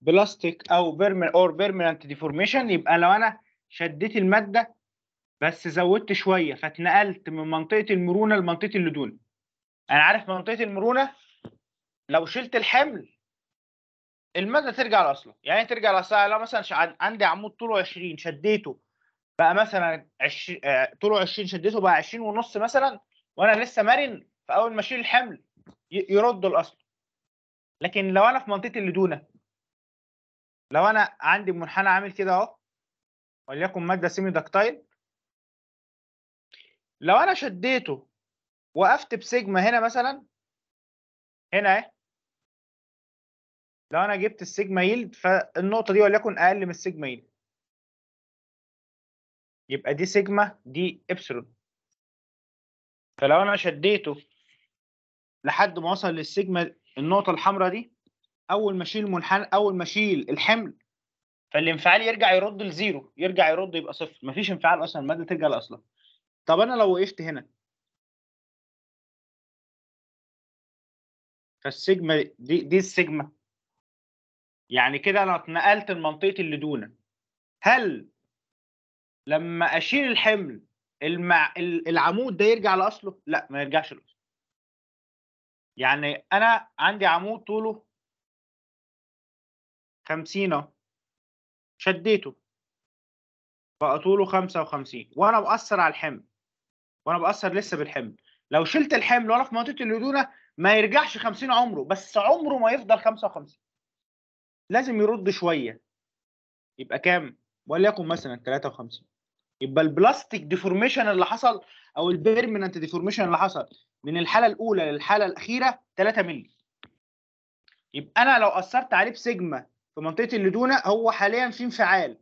بلاستيك او بيرمن اور بيرمننت ديفورميشن يبقى لو انا شديت الماده بس زودت شويه فاتنقلت من منطقه المرونه لمنطقه اللدون انا عارف منطقه المرونه لو شلت الحمل الماده ترجع لاصلها يعني ترجع لاصلها لو مثلا عندي عمود طوله 20 شديته بقى مثلا 20 آه، طوله 20 شديته بقى 20 ونص مثلا وانا لسه مرن فاول ما اشيل الحمل يرد الاصل لكن لو انا في منطقه اللدونه لو انا عندي منحنى عامل كده اهو وليكن ماده سيمي داكتايل لو انا شديته وقفت بسيجما هنا مثلا هنا اهي لو انا جبت السيجما يلد فالنقطه دي وليكن اقل من السيجما يلد يبقى دي سيجما دي ابسلون فلو انا شديته لحد ما وصل للسيجما النقطه الحمراء دي اول ما اشيل منحنى اول ما اشيل الحمل فالانفعال يرجع يرد لزيرو يرجع يرد يبقى صفر مفيش انفعال اصلا الماده ترجع لاصلها طب انا لو وقفت هنا فالسيجما دي دي السيجما يعني كده انا اتنقلت لمنطقه اللي دونه هل لما اشيل الحمل المع... العمود ده يرجع لاصله لا ما يرجعش لاصله يعني انا عندي عمود طوله خمسين شديته بقى طوله خمسة وخمسين وأنا بأثر على الحمل وأنا بأثر لسه بالحمل لو شلت الحمل وأنا في منطقة الهدونة ما يرجعش خمسين عمره بس عمره ما يفضل خمسة وخمسين لازم يرد شوية يبقى كام؟ وليكن مثلا 53 يبقى البلاستيك ديفورميشن اللي حصل او البيرمننت ديفورميشن اللي حصل من الحاله الاولى للحاله الاخيره 3 مللي يبقى انا لو اثرت عليه بسيجما في منطقه اللدونه هو حاليا في انفعال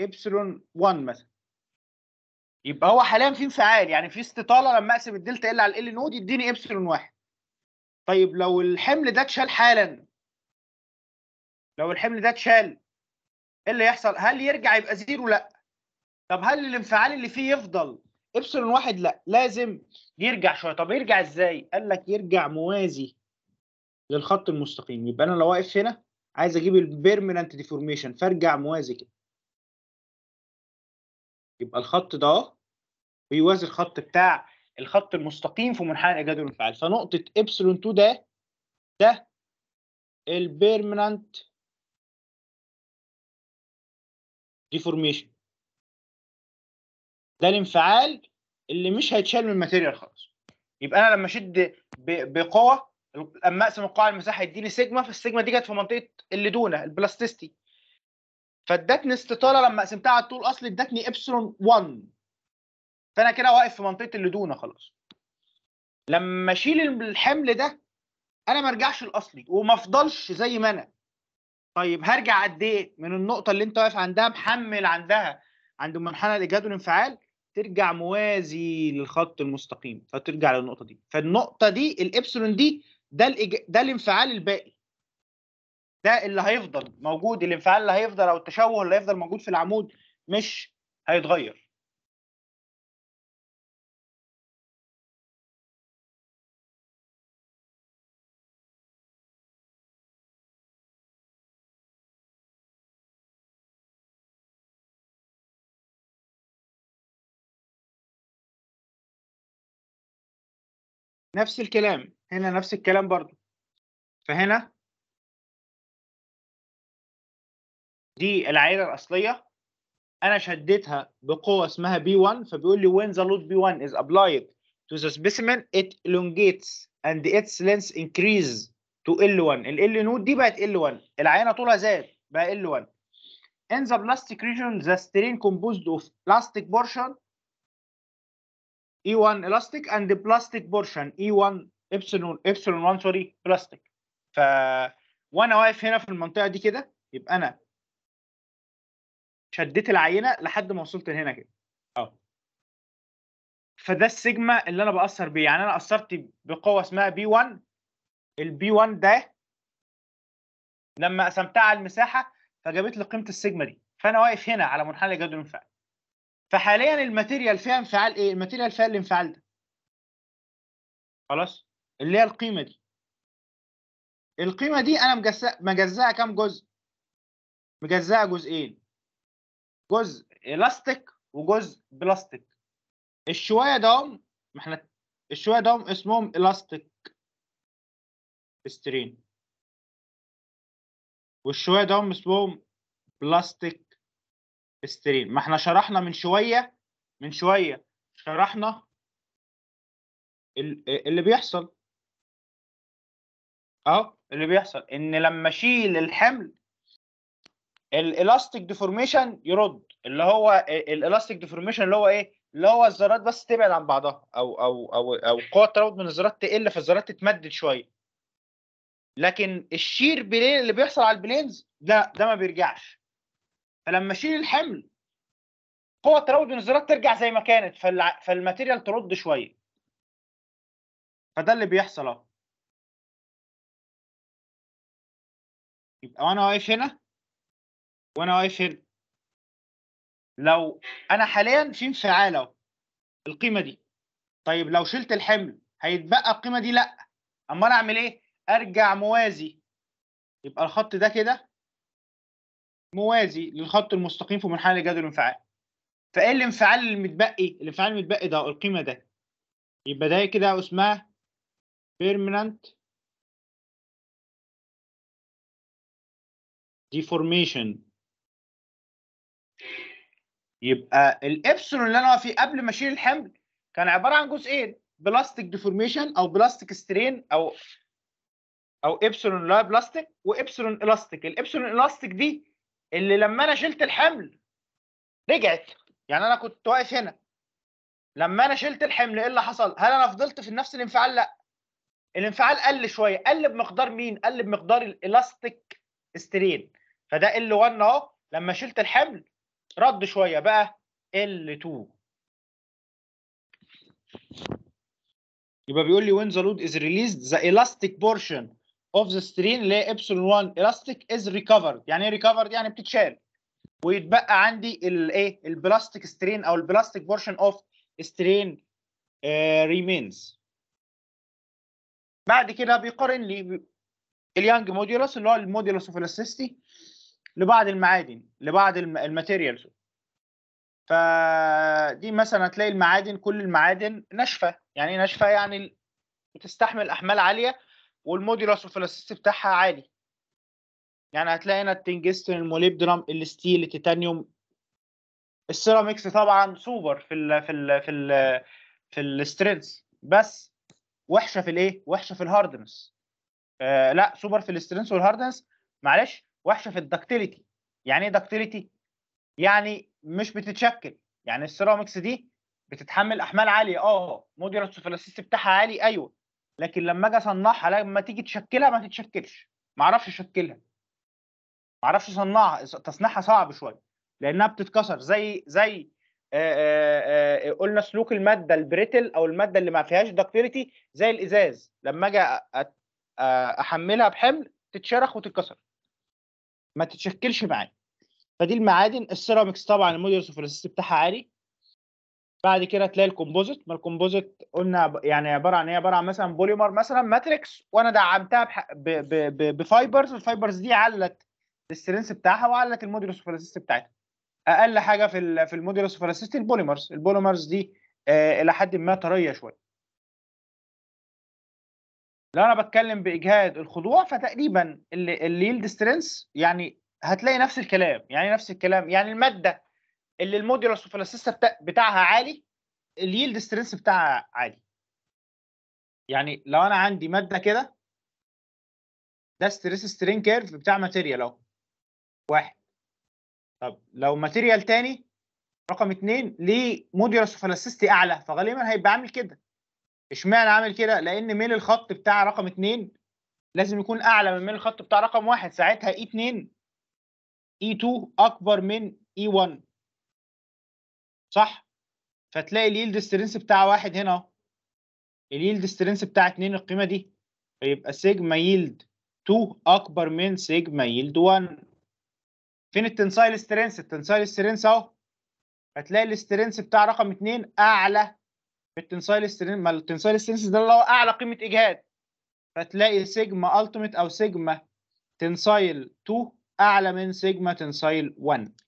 ابسلون 1 مثلا يبقى هو حاليا في انفعال يعني في استطاله لما اقسم الدلتا ال على ال نود يديني ابسلون 1 طيب لو الحمل ده اتشال حالا لو الحمل ده اتشال ايه اللي يحصل؟ هل يرجع يبقى زيرو؟ لا. طب هل الانفعال اللي فيه يفضل ابسلون 1 لا، لازم يرجع شويه، طب يرجع ازاي؟ قال لك يرجع موازي للخط المستقيم يبقى انا لو واقف هنا عايز اجيب البيرمننت ديفورميشن فارجع موازي كده يبقى الخط ده بيوازي الخط بتاع الخط المستقيم في منحنى الايجاد والانفعال فنقطه ابسلون 2 ده ده البيرمننت ديفورميشن ده الانفعال اللي مش هيتشال من الماتيريال خالص يبقى انا لما اشد بقوه لما اقسم قاع المساحه يديني سيجما فالسيجما دي كانت في منطقه اللي دونه البلاستيستي فادتني استطاله لما قسمتها على الطول الاصلي ادتني ابسلون 1 فانا كده واقف في منطقه اللي دونه خلاص لما اشيل الحمل ده انا ما ارجعش الاصلي وما افضلش زي ما انا طيب هرجع قد ايه من النقطه اللي انت واقف عندها محمل عندها عند منحنى الايجاد والانفعال ترجع موازي للخط المستقيم فترجع للنقطه دي فالنقطه دي الابسلون دي ده الإج... ده الانفعال الباقي ده اللي هيفضل موجود الانفعال اللي هيفضل او التشوه اللي هيفضل موجود في العمود مش هيتغير نفس الكلام هنا نفس الكلام برضو فهنا دي العائله الاصليه انا شديتها بقوه اسمها B1 فبيقول لي when the load B1 is applied to the specimen it elongates and its length increase to L1 ال L node دي بقت L1 العينه طولها زاد بقى L1 in the plastic region the strain composed of plastic portion E1 elastic and the plastic portion E1 ابسلون ابسلون 1 سوري بلاستيك ف وانا واقف هنا في المنطقه دي كده يبقى انا شديت العينه لحد ما وصلت لهنا كده اه فده السيجما اللي انا باثر بيه يعني انا اثرت بقوه اسمها بي 1 البي 1 ده لما قسمتها على المساحه فجابت لي قيمه السيجما دي فانا واقف هنا على منحنى جدول الانفعال فحاليا الماتيريال فيها انفعال ايه الماتيريال فيها الانفعال ده خلاص اللي هي القيمه دي القيمه دي انا مجزاها كام جزء مجزاها جزئين جزء الاستيك وجزء بلاستيك الشويه دوم ما احنا الشويه دوم اسمهم الاستيك سترين والشويه دوم اسمهم بلاستيك سترين ما احنا شرحنا من شويه من شويه شرحنا اللي بيحصل اهو اللي بيحصل ان لما اشيل الحمل الالاستيك ديفورميشن يرد اللي هو الالاستيك ديفورميشن اللي هو ايه اللي هو الذرات بس تبعد عن بعضها او او او او قوه التراود من الذرات تقل فالذرات تتمدد شويه لكن الشير بلين اللي بيحصل على البلينز ده ده ما بيرجعش فلما اشيل الحمل قوه التراود من الذرات ترجع زي ما كانت فالماتيريال ترد شويه فده اللي بيحصل اهو يبقى وانا واقف هنا وانا واقف هنا لو انا حاليا في انفعال اهو القيمه دي طيب لو شلت الحمل هيتبقى القيمه دي لا اما انا اعمل ايه ارجع موازي يبقى الخط ده كده موازي للخط المستقيم في منحنى الجدول الانفعال فايه الانفعال المتبقي الانفعال المتبقي ده القيمه ده يبقى ده كده اسمها بيرمننت deformation يبقى الابسلون اللي انا فيه قبل ما اشيل الحمل كان عباره عن جزئين بلاستيك ديفورميشن او بلاستيك سترين او او ابسلون لا بلاستيك وابسلون الاستيك الابسلون الاستيك دي اللي لما انا شلت الحمل رجعت يعني انا كنت واقف هنا لما انا شلت الحمل ايه اللي حصل هل انا فضلت في نفس الانفعال لا الانفعال قل شويه قل بمقدار مين قل بمقدار الالاستيك سترين فده ال 1 اهو لما شلت الحمل رد شويه بقي ال L2 يبقى بيقول لي when the load is released the elastic portion of the strain اللي هي epsilon 1 elastic is recovered يعني ايه recovered يعني بتتشال ويتبقى عندي الايه البلاستيك سترين او البلاستيك بورشن اوف سترين ريمينز بعد كده بيقارن لي اليانج موديولس اللي هو الموديولس اوف الاستيستي لبعض المعادن لبعض الماتيريالز فدي مثلا هتلاقي المعادن كل المعادن ناشفه يعني ايه ناشفه يعني بتستحمل احمال عاليه والموديولوس والفلاستيسيتي بتاعها عالي يعني هتلاقي هنا التنجستن الموليبدرام الستيل التيتانيوم السيراميكس طبعا سوبر في الـ في الـ في الـ في السترينث بس وحشه في الايه وحشه في الهاردنس آه لا سوبر في السترينث والهاردنس معلش وحشه في الدكتيليتي يعني ايه دكتيليتي يعني مش بتتشكل يعني السيرامكس دي بتتحمل احمال عاليه اه موديولس اوف بتاعها عالي ايوه لكن لما اجي اصنعها لما تيجي تشكلها ما تتشكلش ما اعرفش اشكلها ما اعرفش اصنعها تصنيعها صعب شويه لانها بتتكسر زي زي آآ آآ قلنا سلوك الماده البريتل او الماده اللي ما فيهاش دكتيليتي زي الازاز لما اجي احملها بحمل تتشرخ وتتكسر ما تتشكلش معايا فدي المعادن السيراميكس طبعا المودرس اوف ريسست بتاعها عالي بعد كده تلاقي الكومبوزيت ما الكومبوزيت قلنا يعني عباره عن ايه عباره عن مثلا بوليمر مثلا ماتريكس وانا دعمتها بح... ب... ب... ب... بفايبرز الفايبرز دي علت السترنس بتاعها وعلت المودرس اوف ريسست بتاعتها اقل حاجه في في المودرس اوف ريسست البوليمرز البوليمرز دي آه، الى حد ما طريه شويه لو انا بتكلم باجهاد الخضوع فتقريبا اللي اللي يلد سترينث يعني هتلاقي نفس الكلام يعني نفس الكلام يعني الماده اللي المودولس اوف بتاعها عالي اليلد سترينث بتاعها عالي يعني لو انا عندي ماده كده ده ستريس سترين كيرف بتاع ماتيريال اهو واحد طب لو ماتيريال تاني رقم اتنين ليه مودولس اوف اعلى فغالبا هيبقى عامل كده اشمعنى عامل كده؟ لان ميل الخط بتاع رقم اتنين لازم يكون اعلى من ميل الخط بتاع رقم واحد ساعتها اي 2 اي 2 اكبر من e اي 1 صح؟ فتلاقي اليلد سترينث بتاع واحد هنا اهو اليلد سترينث بتاع اتنين القيمه دي فيبقى سيجما يلد 2 اكبر من سيجما يلد 1 فين التنسايل سترينث؟ التنسايل سترينث اهو هتلاقي الاسترينث بتاع رقم 2 اعلى التنسايل سترين ما التنسايل سترينس ده اللي هو اعلى قيمه اجهاد فتلاقي سيجما التيميت او سيجما تنسايل 2 اعلى من سيجما تنسايل 1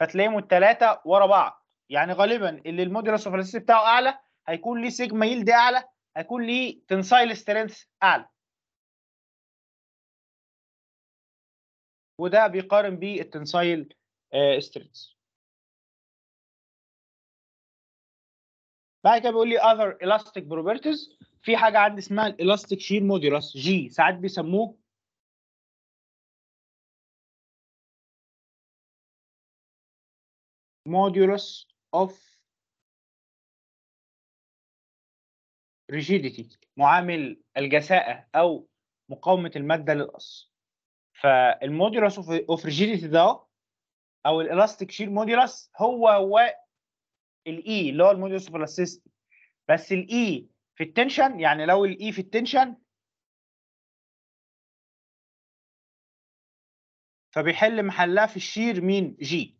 فتلاقيهم الثلاثه ورا بعض يعني غالبا اللي المودولس اوف الاستيتي بتاعه اعلى هيكون ليه سيجما يلد اعلى هيكون ليه تنسايل سترينث اعلى وده بيقارن بالتنسايل آه، سترينث بعد كده بيقول لي other elastic properties في حاجه عندي اسمها الالاستيك شير مودولس جي ساعات بيسموه modulus of rigidity معامل الجساءة أو مقاومة المادة للقص فالمودولس اوف rigidity ده أو الإلاستيك شير مودولس هو هو الاي e اللي هو اوف بلاستيستي بس الاي e في التنشن يعني لو الاي e في التنشن فبيحل محلها في الشير مين جي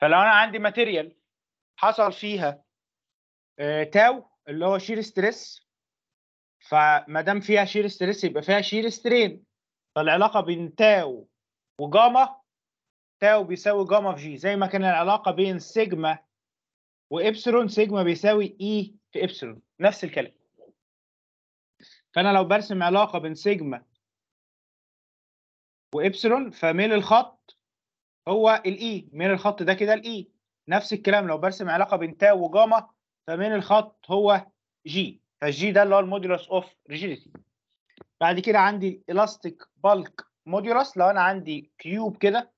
فلو انا عندي ماتيريال حصل فيها آه، تاو اللي هو شير ستريس فما دام فيها شير ستريس يبقى فيها شير سترين فالعلاقه بين تاو وجاما تاو بيساوي جاما في جي زي ما كان العلاقه بين سيجما وابسلون سيجما بيساوي اي e في ابسلون نفس الكلام فانا لو برسم علاقه بين سيجما وابسلون فميل الخط هو الاي e. ميل الخط ده كده الاي e. نفس الكلام لو برسم علاقه بين تاو وجاما فميل الخط هو جي فالجي ده اللي هو المودولوس اوف ريجيديتي بعد كده عندي الاستيك بالك modulus لو انا عندي كيوب كده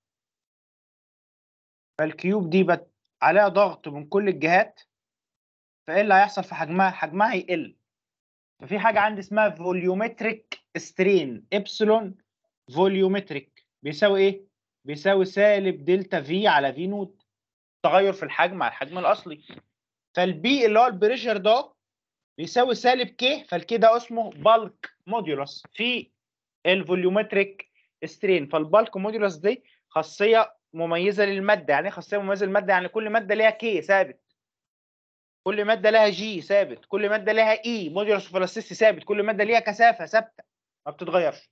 فالكيوب دي بت عليها ضغط من كل الجهات فايه اللي هيحصل في حجمها؟ حجمها هيقل ففي حاجه عندي اسمها فوليومتريك سترين ابسلون فوليومتريك بيساوي ايه؟ بيساوي سالب دلتا في على في نوت تغير في الحجم على الحجم الاصلي فالبي اللي هو البريشر ده بيساوي سالب كي فالكي ده اسمه بالك موديولس في الفوليومتريك سترين فالبالك موديولس دي خاصيه مميزه للماده يعني ايه خاصيه مميزه للماده يعني كل ماده ليها كي ثابت كل ماده لها جي ثابت كل ماده لها اي موديولس فلاستيستي ثابت كل ماده ليها كثافه ثابته ما بتتغيرش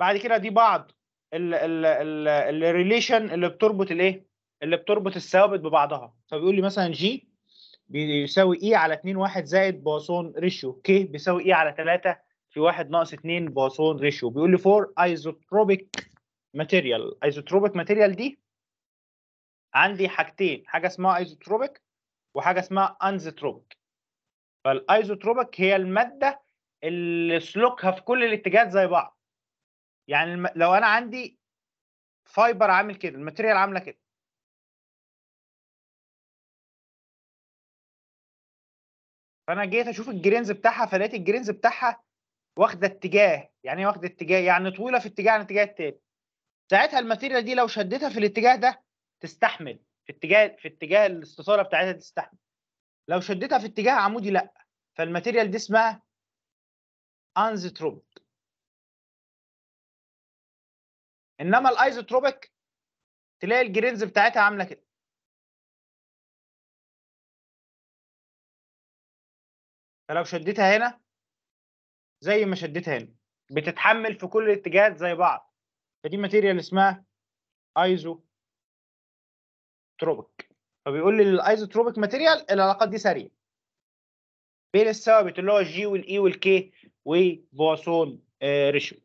بعد كده دي بعض الريليشن اللي بتربط الايه اللي بتربط الثوابت ببعضها فبيقول لي مثلا جي بيساوي اي e على 2 1 زائد بواسون ريشيو كي بيساوي اي e على 3 في 1 ناقص 2 بواسون ريشيو بيقول لي فور ايزوتروبيك ماتيريال ايزوتروبيك ماتيريال دي عندي حاجتين حاجه اسمها ايزوتروبيك وحاجه اسمها انزوتروبيك فالايزوتروبيك هي الماده اللي سلوكها في كل الاتجاهات زي بعض يعني لو انا عندي فايبر عامل كده الماتيريال عامله كده فانا جيت اشوف الجرينز بتاعها فلقيت الجرينز بتاعها واخده اتجاه يعني ايه واخده اتجاه يعني طويله في اتجاه عن الاتجاه التاني ساعتها الماتيريال دي لو شدتها في الاتجاه ده تستحمل في اتجاه في اتجاه الاستثاره بتاعتها تستحمل لو شدتها في اتجاه عمودي لا فالماتيريال دي اسمها انزيتروبيك انما الايزوتروبيك تلاقي الجرينز بتاعتها عامله كده فلو شدتها هنا زي ما شدتها هنا بتتحمل في كل الاتجاهات زي بعض فدي ماتيريال اسمها ايزو تروبيك فبيقول لي الايزو تروبيك ماتيريال العلاقات دي سريعه بين الثوابت اللي هو الجي والاي e والكي وبواسون آه، ريشيو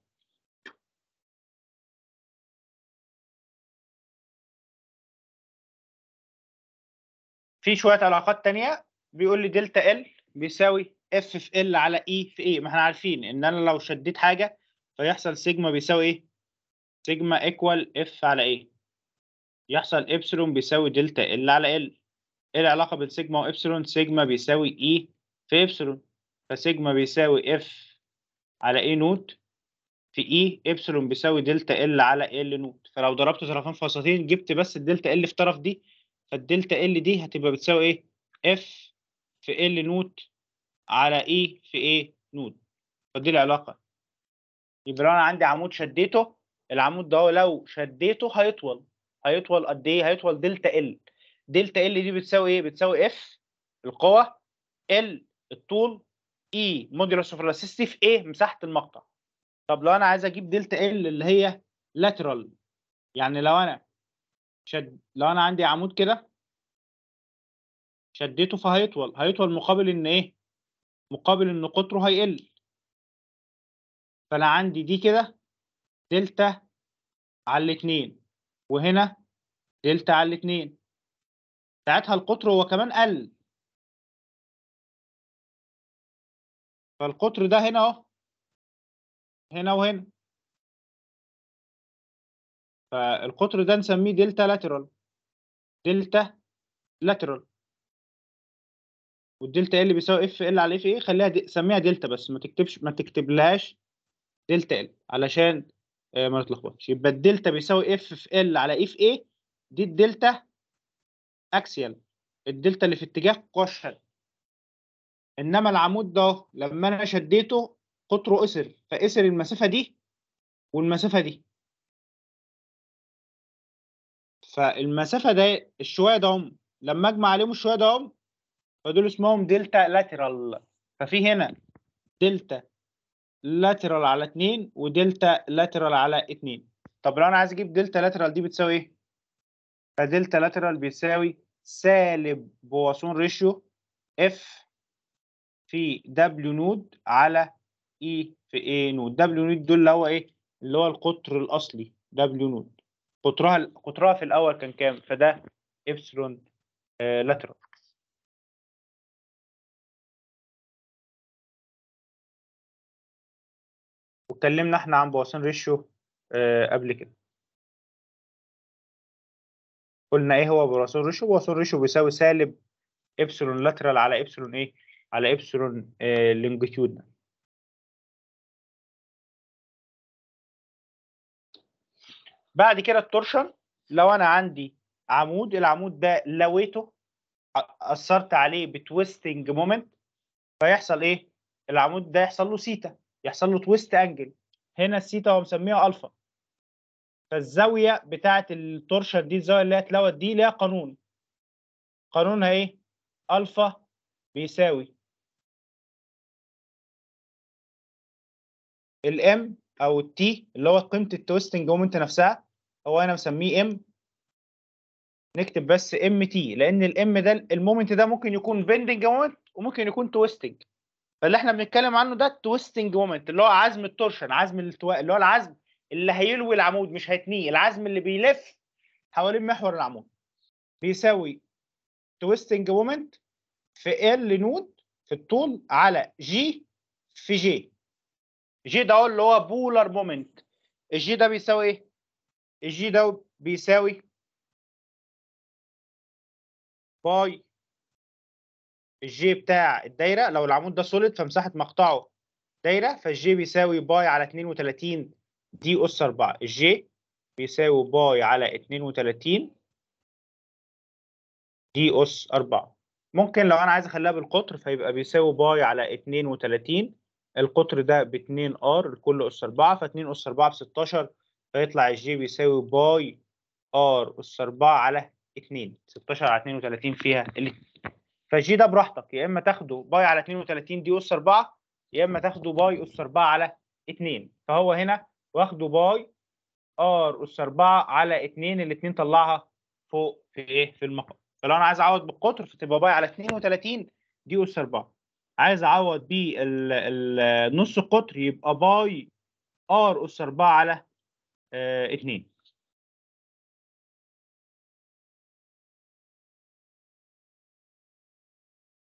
في شويه علاقات تانية بيقول لي دلتا ال بيساوي اف في ال على اي e في اي ما احنا عارفين ان انا لو شديت حاجه فيحصل سيجما بيساوي ايه سيجما ايكوال اف على ايه يحصل ابسلون بيساوي دلتا ال على ال ايه العلاقه بين سيجما وابسلون سيجما بيساوي اي e في ابسلون فسيجما بيساوي اف على اي نوت في اي e ابسلون بيساوي دلتا ال على ال نوت فلو ضربت طرفين في وسطين جبت بس الدلتا ال في طرف دي فالدلتا ال دي هتبقى بتساوي ايه اف في ال نوت على اي e في ايه نوت فدي العلاقه يبقى لو انا عندي عمود شديته العمود ده لو شديته هيطول هيطول قد ايه هيطول دلتا ال دلتا ال دي بتساوي ايه بتساوي اف القوه ال الطول اي موديولوس اوف الاسيستي في ايه مساحه المقطع طب لو انا عايز اجيب دلتا ال اللي هي لاترال يعني لو انا شد لو انا عندي عمود كده شديته فهيطول هيطول مقابل ان ايه مقابل ان قطره هيقل فانا عندي دي كده دلتا على الاثنين وهنا دلتا على الاثنين ساعتها القطر هو كمان قل فالقطر ده هنا اهو هنا وهنا فالقطر ده نسميه دلتا لاترال دلتا لاترال والدلتا ال بيساوي اف ال على اف ايه خليها دي سميها دلتا بس ما تكتبش ما تكتبلهاش دلتا ال علشان آه، ما نتلخبطش يبقى الدلتا بيساوي اف في ال على اف اي دي الدلتا اكسيال الدلتا اللي في اتجاه قشر انما العمود ده لما انا شديته قطره قصر فقصر المسافه دي والمسافه دي فالمسافه ده الشويه ده هم لما اجمع عليهم الشويه ده هم فدول اسمهم دلتا لاترال ففي هنا دلتا لاترال على 2 ودلتا لاترال على 2 طب لو انا عايز اجيب دلتا لاترال دي بتساوي ايه؟ فدلتا لاترال بيساوي سالب بواسون ريشيو اف في دبليو نود على اي e في اي نود دبليو نود دول اللي هو ايه؟ اللي هو القطر الاصلي دبليو نود قطرها قطرها في الاول كان كام؟ فده ابسلون لاترال آه، واتكلمنا احنا عن بواسين ريشيو آه، قبل كده قلنا ايه هو بواسين ريشيو بواسين ريشيو بيساوي سالب ابسلون لاترال على ابسلون ايه على ابسلون آه بعد كده التورشن لو انا عندي عمود العمود ده لويته اثرت عليه بتويستنج مومنت فيحصل ايه العمود ده يحصل له سيتا يحصل له تويست انجل هنا السيتا هو مسميها الفا فالزاويه بتاعه التورشر دي الزاويه اللي هي اتلوت دي ليها قانون قانونها ايه الفا بيساوي الام او التي اللي هو قيمه التويستنج مومنت نفسها هو انا مسميه ام نكتب بس ام تي لان الام ده المومنت ده ممكن يكون بندنج مومنت وممكن يكون تويستنج اللي احنا بنتكلم عنه ده التويستنج مومنت اللي هو عزم التورشن عزم التواء اللي هو العزم اللي هيلوي العمود مش هيتنيه العزم اللي بيلف حوالين محور العمود بيساوي تويستنج مومنت في ال نود في الطول على جي في جي جي ده هو اللي هو بولر مومنت الجي ده بيساوي ايه الجي ده بيساوي باي الجي بتاع الدايره لو العمود ده سوليد فمساحه مقطعه دايره فالجي بيساوي باي على 32 دي اس 4 الجي بيساوي باي على 32 دي اس 4 ممكن لو انا عايز اخليها بالقطر فيبقى بيساوي باي على 32 القطر ده ب 2 ار لكل اس 4 ف 2 اس 4 ب 16 فيطلع الجي بيساوي باي ار اس 4 على 2 16 على 32 فيها الاثنين فجي ده براحتك يا اما تاخده باي على 32 دي اس 4 يا اما تاخده باي اس 4 على 2 فهو هنا واخده باي ار اس 4 على 2 الاثنين طلعها فوق في ايه في المقام فلو انا عايز اعوض بالقطر فتبقى باي على 32 دي اس 4 عايز اعوض بالنص القطر يبقى باي ار اس 4 على 2 آه،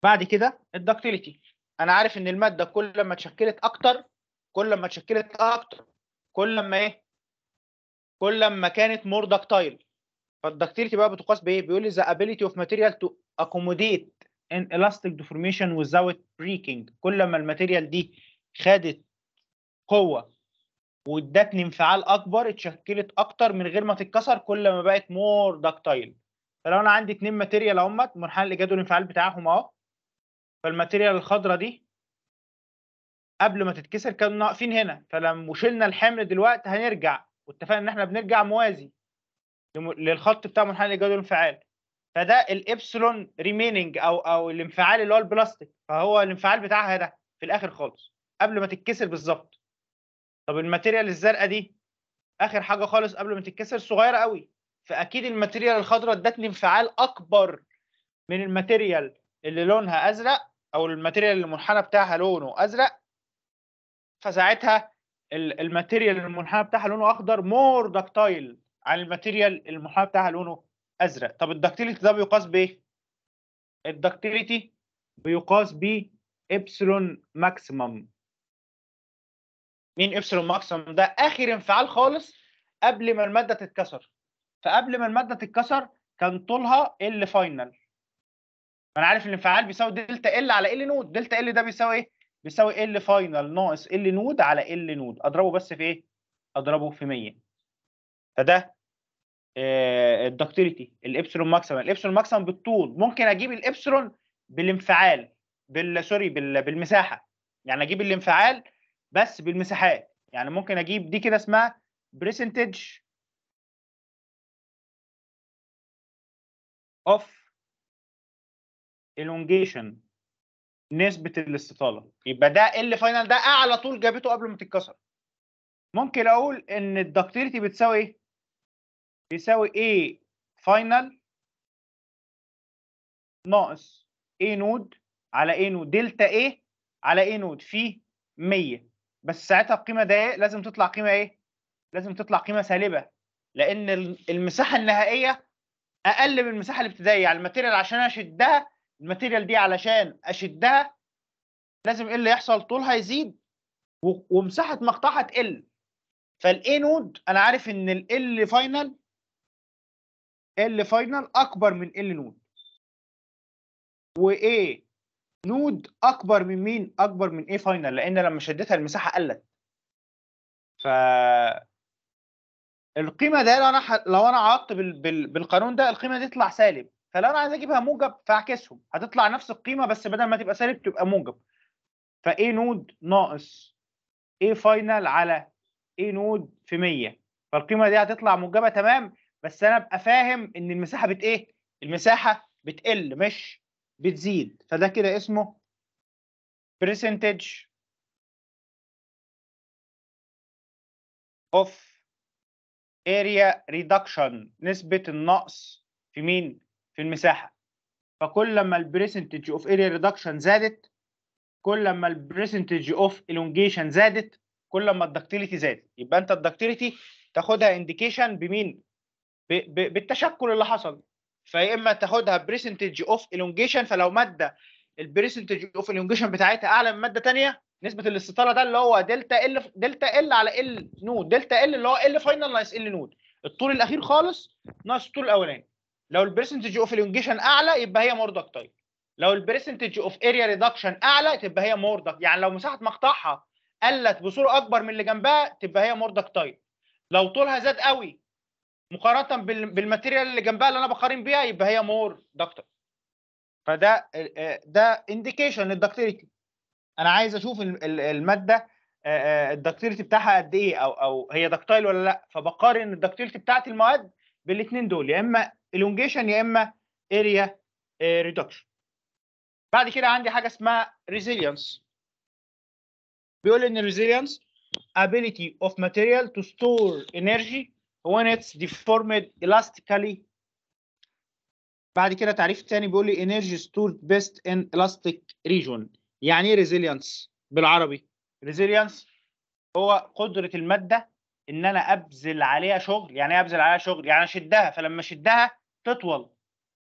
بعد كده الدكتيليتي انا عارف ان الماده كل ما اتشكلت اكتر كل ما اتشكلت اكتر كل ما ايه كل ما كانت مور دكتايل فالدكتيليتي بقى بتقاس بايه بيقول لي ذا ability of material to accommodate ان elastic deformation without breaking كل ما الماتيريال دي خدت قوه وادتني انفعال اكبر اتشكلت اكتر من غير ما تتكسر كل ما بقت مور دكتايل فلو انا عندي اتنين ماتيريال اهمت منحنى الايجاد والانفعال بتاعهم اهو فالماتيريال الخضراء دي قبل ما تتكسر كانوا ناقفين هنا فلما شلنا الحمل دلوقتي هنرجع واتفقنا ان احنا بنرجع موازي للخط بتاع منحنى الجدول الانفعال فده الابسلون ريميننج او او الانفعال اللي هو البلاستيك فهو الانفعال بتاعها ده في الاخر خالص قبل ما تتكسر بالظبط طب الماتيريال الزرقاء دي اخر حاجه خالص قبل ما تتكسر صغيره قوي فاكيد الماتيريال الخضراء ادتني انفعال اكبر من الماتيريال اللي لونها ازرق او الماتيريال المنحنى بتاعها لونه ازرق فساعتها الماتيريال المنحنى بتاعها لونه اخضر مور دكتايل عن الماتيريال المنحنى بتاعها لونه ازرق طب الدكتيليتي ده بيقاس بايه الدكتيليتي بيقاس ب ابسلون ماكسيمم مين ابسلون ماكسيمم ده اخر انفعال خالص قبل ما الماده تتكسر فقبل ما الماده تتكسر كان طولها ال فاينل انا عارف الانفعال بيساوي دلتا ال على ال نود دلتا ال ده بيساوي ايه بيساوي ال فاينل ناقص ال نود على ال نود اضربه بس في ايه اضربه في 100 فده آه الدكتيريتي الابسلون ماكسيمم الابسلون ماكسيمم بالطول ممكن اجيب الابسلون بالانفعال بال سوري بال... بالمساحه يعني اجيب الانفعال بس بالمساحات يعني ممكن اجيب دي كده اسمها بريسنتج اوف elongation نسبه الاستطاله يبقى ده ال فاينل ده اعلى طول جابته قبل ما تتكسر ممكن اقول ان الدكتيلتي بتساوي ايه بيساوي A فاينل ناقص A نود على A نود دلتا A على A نود في 100 بس ساعتها القيمه ده إيه؟ لازم تطلع قيمه ايه لازم تطلع قيمه سالبه لان المساحه النهائيه اقل من المساحه الابتدائيه على الماتيريال عشان اشدها الماتيريال دي علشان اشدها لازم ايه اللي يحصل طولها يزيد ومساحه مقطعها تقل فالاي نود انا عارف ان ال فاينل ال فاينل اكبر من ال نود وايه نود اكبر من مين اكبر من ايه فاينل لان لما شدتها المساحه قلت ف القيمه ده لو انا لو انا عرضت بال... بال... بالقانون ده القيمه دي تطلع سالب فلو انا عايز اجيبها موجب فاعكسهم هتطلع نفس القيمه بس بدل ما تبقى سالب تبقى موجب فايه نود ناقص اي فاينل على اي نود في 100 فالقيمه دي هتطلع موجبه تمام بس انا ابقى فاهم ان المساحه بت ايه المساحه بتقل مش بتزيد فده كده اسمه برسنتج اوف اريا ريدكشن نسبه النقص في مين في المساحه فكل لما البريسنتج اوف اريا ريدكشن زادت كل لما البريسنتج اوف الونجيشن زادت كل لما الدكتيليتي زادت يبقى انت الدكتيليتي تاخدها انديكيشن بمين ب... ب... بالتشكل اللي حصل فيا اما تاخدها برسنتج اوف الونجيشن فلو ماده البرسنتج اوف الونجيشن بتاعتها اعلى من ماده ثانيه نسبه الاستطاله ده اللي هو دلتا ال دلتا ال على ال نود دلتا ال اللي هو ال فاينل ناقص ال نود الطول الاخير خالص ناقص الطول الاولاني لو البرسنتج اوف الانجيشن اعلى يبقى هي مور داكتايل لو البرسنتج اوف اريا ريدكشن اعلى تبقى هي مور داكتايل يعني لو مساحه مقطعها قلت بصوره اكبر من اللي جنبها تبقى هي مور داكتايل لو طولها زاد قوي مقارنه بالماتيريال اللي جنبها اللي انا بقارن بيها يبقى هي مور داكتايل فده ده انديكيشن للدكتيريتي انا عايز اشوف الماده الدكتيريتي بتاعها قد ايه او او هي دكتايل ولا لا فبقارن الدكتيريتي بتاعت المواد بالاثنين دول يا اما الونجيشن يا اما اريا آه، ريدكشن بعد كده عندي حاجه اسمها ريزيلينس بيقول ان الريزيلينس ability of material to store energy when it's deformed elastically بعد كده تعريف تاني بيقول لي energy stored best in elastic region يعني ايه resilience بالعربي resilience هو قدرة المادة ان انا ابذل عليها شغل يعني ايه ابذل عليها شغل يعني اشدها فلما اشدها تطول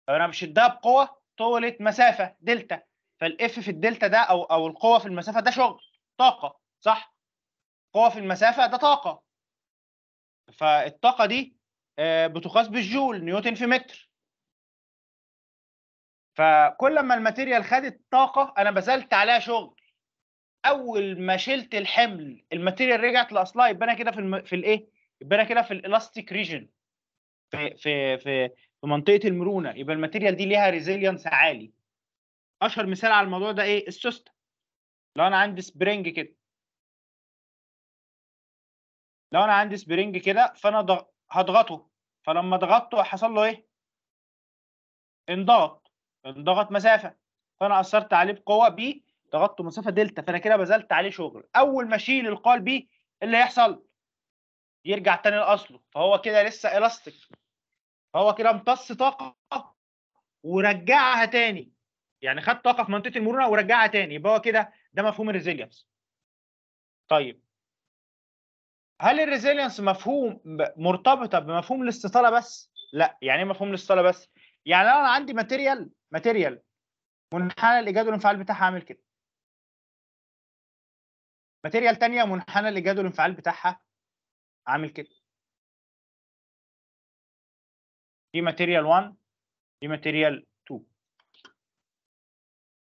لو انا بشدها بقوه طولت مسافه دلتا فالاف في الدلتا ده او او القوه في المسافه ده شغل طاقه صح قوه في المسافه ده طاقه فالطاقه دي آه، بتقاس بالجول نيوتن في متر فكل ما الماتيريال خدت طاقه انا بذلت عليها شغل اول ما شلت الحمل الماتيريال رجعت لاصلها يبقى انا كده في الم... في الايه يبقى انا كده في الالاستيك ريجن في في في في منطقه المرونه يبقى الماتيريال دي ليها ريزيلينس عالي اشهر مثال على الموضوع ده ايه السوسته لو انا عندي سبرينج كده لو انا عندي سبرينج كده فانا ضغ... هضغطه فلما ضغطته حصل له ايه انضغط انضغط مسافه فانا اثرت عليه بقوه بي ضغطته مسافه دلتا فانا كده بذلت عليه شغل اول ما اشيل القال بي إيه اللي هيحصل يرجع تاني لاصله فهو كده لسه الاستيك هو كده امتص طاقه ورجعها تاني يعني خد طاقه في منطقه المرونه ورجعها تاني يبقى هو كده ده مفهوم الريزيلينس طيب هل الريزيلينس مفهوم مرتبطه بمفهوم الاستطاله بس لا يعني ايه مفهوم الاستطاله بس يعني انا عندي ماتيريال ماتيريال منحنى الايجاد والانفعال بتاعها عامل كده ماتيريال تانية منحنى الايجاد والانفعال بتاعها عامل كده دي ماتيريال 1 دي ماتيريال 2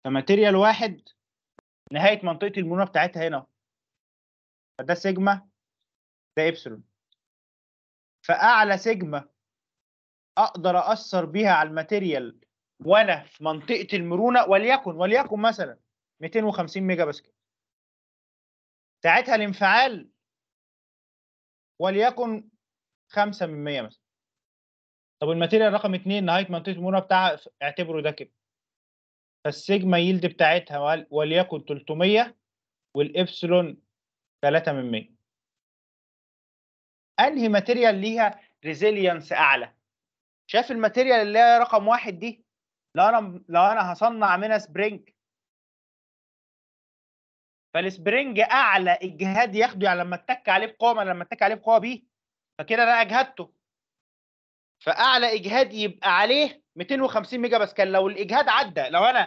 فماتيريال 1 نهايه منطقه المرونه بتاعتها هنا فده سيجما ده ابسلون فاعلى سيجما اقدر اثر بيها على الماتيريال وانا في منطقه المرونه وليكن وليكن مثلا 250 ميجا باسكال ساعتها الانفعال وليكن 5 من 100 مثلا طب الماتيريال رقم 2 نهايه منطقه المرونه بتاعها اعتبره ده كده فالسيجما يلد بتاعتها وليكن 300 والابسلون 3 من 100 انهي ماتيريال ليها ريزيلينس اعلى شايف الماتيريال اللي هي رقم واحد دي لو انا لو انا هصنع منها سبرينج فالسبرينج اعلى اجهاد ياخده يعني لما اتك عليه بقوه لما اتك عليه بقوه بيه فكده انا اجهدته فاعلى اجهاد يبقى عليه 250 ميجا باسكال لو الاجهاد عدى لو انا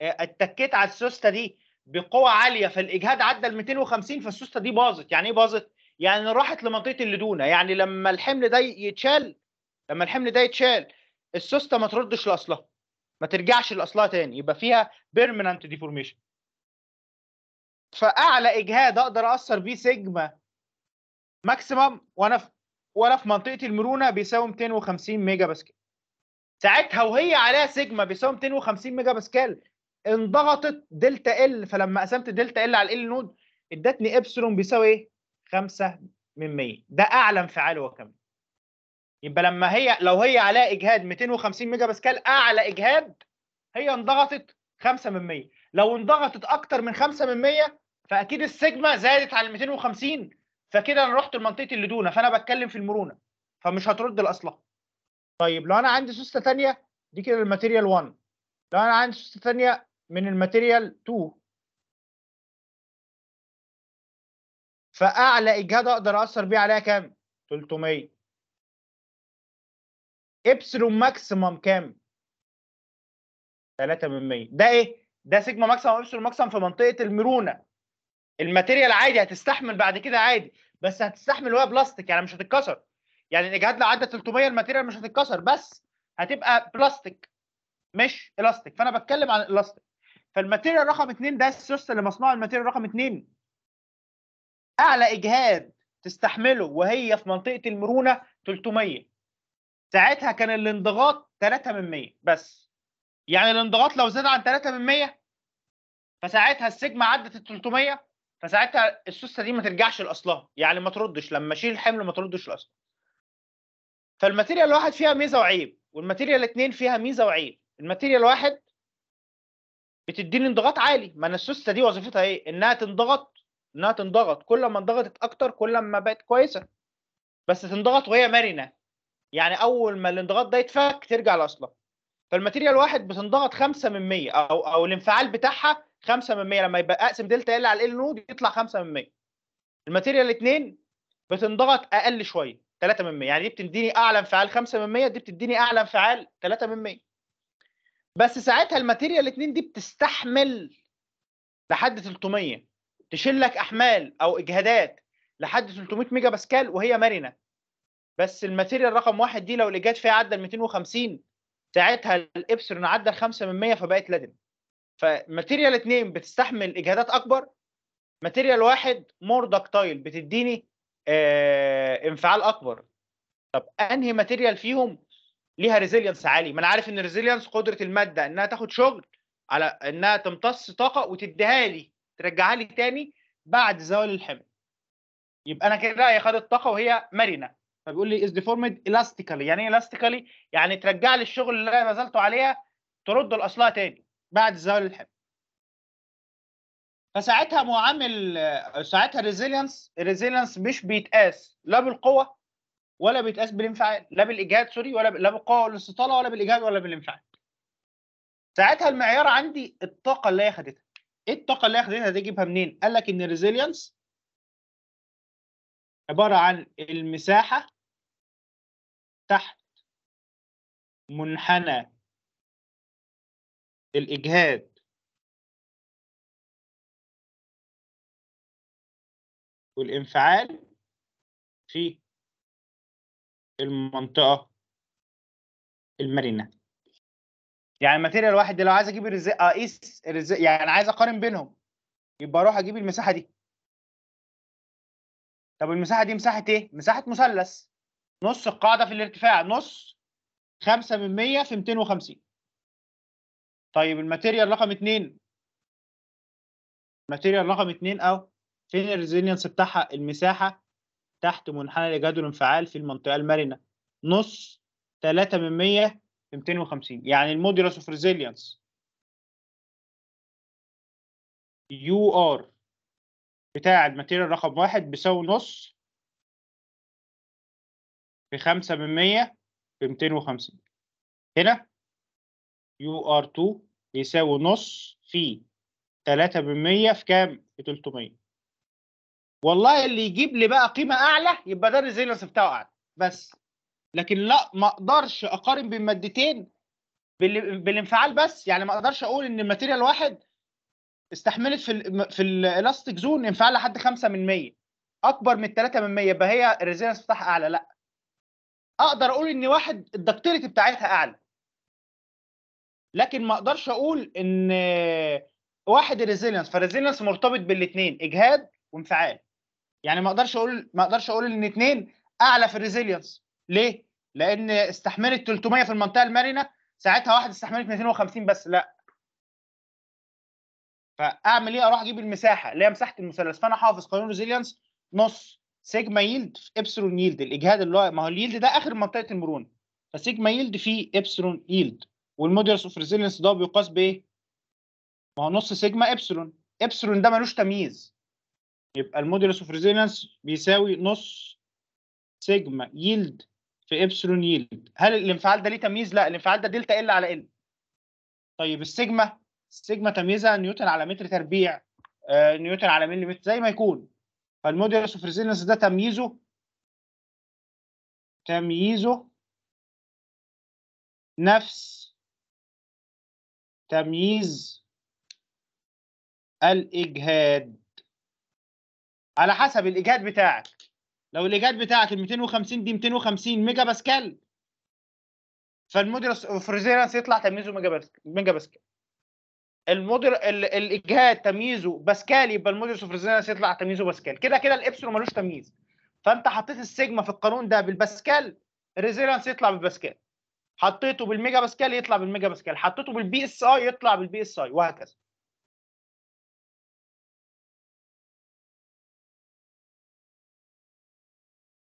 آه، اتكيت على السوسته دي بقوه عاليه فالاجهاد عدى ال 250 فالسوسته دي باظت يعني ايه باظت يعني راحت لمنطقه اللي دونها يعني لما الحمل ده يتشال لما الحمل ده يتشال السوسته ما تردش لاصلها ما ترجعش لاصلها تاني يبقى فيها بيرمننت ديفورميشن فاعلى اجهاد اقدر اثر بيه سيجما ماكسيمم وانا في ولا في منطقه المرونه بيساوي 250 ميجا باسكال ساعتها وهي عليها سيجما بيساوي 250 ميجا باسكال انضغطت دلتا ال فلما قسمت دلتا ال على ال نود ادتني ابسلون بيساوي ايه 5 من 100 ده اعلى انفعال هو كمان يبقى لما هي لو هي عليها اجهاد 250 ميجا باسكال اعلى اجهاد هي انضغطت 5 من 100 لو انضغطت اكتر من 5 من 100 فاكيد السيجما زادت على 250 فكده انا رحت لمنطقه اللي دونه فانا بتكلم في المرونه فمش هترد الاصلا طيب لو انا عندي سوسته ثانيه دي كده الماتيريال 1 لو انا عندي سوسته ثانيه من الماتيريال 2 فاعلى اجهاد اقدر اثر بيه عليها كام 300 ابسلون ماكسيمم كام 3 من 100 ده ايه ده سيجما ماكسيمم ابسلون ماكسيمم في منطقه المرونه الماتيريال عادي هتستحمل بعد كده عادي بس هتستحمل وهي بلاستيك يعني مش هتتكسر يعني الاجهاد لو عدى 300 الماتيريال مش هتتكسر بس هتبقى بلاستيك مش الاستيك فانا بتكلم عن الاستيك فالماتيريال رقم اثنين ده السورس اللي مصنوع الماتيريال رقم اثنين اعلى اجهاد تستحمله وهي في منطقه المرونه 300 ساعتها كان الانضغاط 3 من 100 بس يعني الانضغاط لو زاد عن 3 من 100 فساعتها السيجما عدت ال 300 فساعتها السوسته دي ما ترجعش لاصلها يعني ما تردش لما اشيل الحمل ما تردش لاصلها فالماتيريال الواحد فيها ميزه وعيب والماتيريال الاثنين فيها ميزه وعيب الماتيريال الواحد بتديني انضغاط عالي ما انا السوسته دي وظيفتها ايه انها تنضغط انها تنضغط كل ما انضغطت اكتر كل ما بقت كويسه بس تنضغط وهي مرنه يعني اول ما الانضغاط ده يتفك ترجع لاصلها فالماتيريال واحد بتنضغط 5 من 100 او او الانفعال بتاعها 5 من 100 لما يبقى اقسم دلتا ال على ال نود يطلع 5 من 100 الماتيريال 2 بتنضغط اقل شويه 3 من 100 يعني دي بتديني اعلى انفعال 5 من 100 دي بتديني اعلى انفعال 3 من 100 بس ساعتها الماتيريال 2 دي بتستحمل لحد 300 تشيل لك احمال او اجهادات لحد 300 ميجا باسكال وهي مرنه بس الماتيريال رقم واحد دي لو الاجهاد فيها عدى ال 250 ساعتها الابسرون عدى ال 5 من 100 فبقت لادن فماتيريال اتنين بتستحمل اجهادات اكبر ماتيريال واحد مور داكتايل بتديني آه انفعال اكبر طب انهي ماتيريال فيهم ليها ريزيلينس عالي ما انا عارف ان الريزيلينس قدره الماده انها تاخد شغل على انها تمتص طاقه وتديها لي ترجعها لي تاني بعد زوال الحمل يبقى انا كده هي خدت طاقه وهي مرنه فبيقول لي از ديفورمد الاستيكالي يعني ايه الاستيكالي يعني ترجع لي الشغل اللي انا نزلته عليها ترد لاصلها تاني بعد زوال الحمل فساعتها معامل ساعتها الريزيلينس الريزيلينس مش بيتقاس لا بالقوه ولا بيتقاس بالانفعال لا بالاجهاد سوري ولا لا بالقوه والاستطاله ولا بالاجهاد ولا بالانفعال ساعتها المعيار عندي الطاقه اللي هي خدتها ايه الطاقه اللي هي خدتها دي جيبها منين قال لك ان الريزيلينس عباره عن المساحه تحت منحنى الإجهاد والانفعال في المنطقة المرنة يعني الماتيريال واحد ده لو عايز اجيب الرزق اقيس آه، الرزق يعني عايز اقارن بينهم يبقى اروح اجيب المساحه دي طب المساحه دي مساحه ايه مساحه مثلث نص القاعده في الارتفاع نص 5% في 250 طيب الماتيريال رقم اثنين الماتيريال رقم اثنين او فين الريزيلينس بتاعها المساحه تحت منحنى لجدول انفعال في المنطقه المرنه نص 3 من 100 في 250 يعني المودولس اوف ريزيلينس يو ار بتاع الماتيريال رقم واحد بيساوي نص في 5 من 100 في 250 هنا يو ار 2 يساوي نص في 3% في كام؟ في 300 والله اللي يجيب لي بقى قيمه اعلى يبقى ده الريزيلنس بتاعه اعلى بس لكن لا ما اقدرش اقارن بين مادتين بالانفعال بس يعني ما اقدرش اقول ان الماتيريال واحد استحملت في الـ في الالاستيك زون انفعال لحد 5 من 100 اكبر من 3 من 100 يبقى هي الريزيلنس بتاعها اعلى لا اقدر اقول ان واحد الدكتيلتي بتاعتها اعلى لكن ما اقدرش اقول ان واحد ريزيلينس فريزيلينس مرتبط بالاثنين اجهاد وانفعال يعني ما اقدرش اقول ما اقدرش اقول ان اثنين اعلى في الريزيلينس ليه؟ لان استحملت 300 في المنطقه المرنه ساعتها واحد استحملت 250 بس لا فاعمل ايه اروح اجيب المساحه اللي هي مساحه المثلث فانا حافظ قانون ريزيلينس نص سيجما يلد في ابسلون يلد الاجهاد اللي هو ما هو اليلد ده اخر منطقه المرونه فسيجما يلد في ابسلون يلد والموديولس اوف ريزيلينس ده بيقاس بايه؟ ما هو نص سيجما ابسلون ابسلون ده ملوش تمييز يبقى الموديولس اوف ريزيلينس بيساوي نص سيجما يلد في ابسلون يلد هل الانفعال ده ليه تمييز؟ لا الانفعال ده دلتا ال على ال طيب السيجما السيجما تمييزها نيوتن على متر تربيع آه نيوتن على مليمتر زي ما يكون فالموديولس اوف ريزيلينس ده تمييزه تمييزه نفس تمييز الاجهاد على حسب الاجهاد بتاعك لو الاجهاد بتاعك ال 250 دي 250 ميجا باسكال فالمودرس اوف يطلع تمييزه ميجا باسكال المودر الاجهاد تمييزه باسكال يبقى المودرس اوف يطلع تمييزه باسكال كده كده الابسلون ملوش تمييز فانت حطيت السيجما في القانون ده بالباسكال الريزيلانس يطلع بالباسكال حطيته بالميجا باسكال يطلع بالميجا باسكال حطيته بالبي اس اي يطلع بالبي اس اي وهكذا